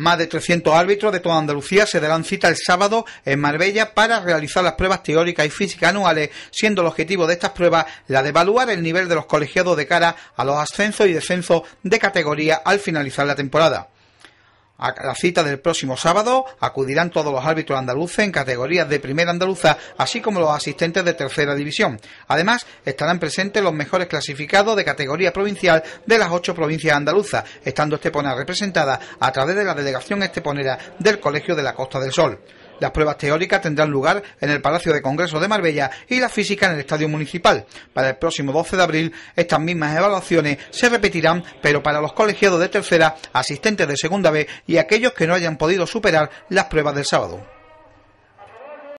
Más de 300 árbitros de toda Andalucía se darán cita el sábado en Marbella para realizar las pruebas teóricas y físicas anuales, siendo el objetivo de estas pruebas la de evaluar el nivel de los colegiados de cara a los ascensos y descensos de categoría al finalizar la temporada. A la cita del próximo sábado acudirán todos los árbitros andaluces en categorías de primera andaluza, así como los asistentes de tercera división. Además, estarán presentes los mejores clasificados de categoría provincial de las ocho provincias andaluzas, estando Estepona representada a través de la delegación esteponera del Colegio de la Costa del Sol. Las pruebas teóricas tendrán lugar en el Palacio de Congreso de Marbella y la física en el Estadio Municipal. Para el próximo 12 de abril, estas mismas evaluaciones se repetirán, pero para los colegiados de tercera, asistentes de segunda B y aquellos que no hayan podido superar las pruebas del sábado.